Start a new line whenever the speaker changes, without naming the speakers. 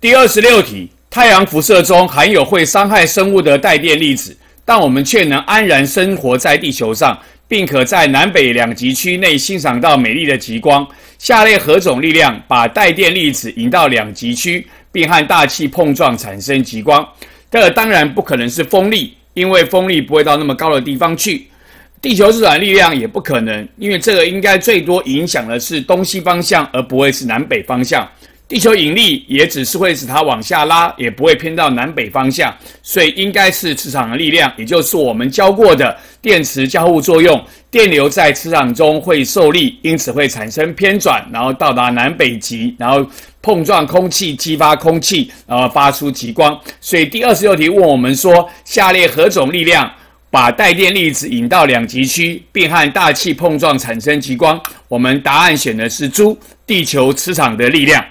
第二十六题：太阳辐射中含有会伤害生物的带电粒子，但我们却能安然生活在地球上，并可在南北两极区内欣赏到美丽的极光。下列何种力量把带电粒子引到两极区，并和大气碰撞产生极光？这当然不可能是风力，因为风力不会到那么高的地方去。地球自转力量也不可能，因为这个应该最多影响的是东西方向，而不会是南北方向。地球引力也只是会使它往下拉，也不会偏到南北方向，所以应该是磁场的力量，也就是我们教过的电磁交互作用。电流在磁场中会受力，因此会产生偏转，然后到达南北极，然后碰撞空气，激发空气，然后发出极光。所以第二十六题问我们说，下列何种力量把带电粒子引到两极区，并和大气碰撞产生极光？我们答案选的是猪地球磁场的力量。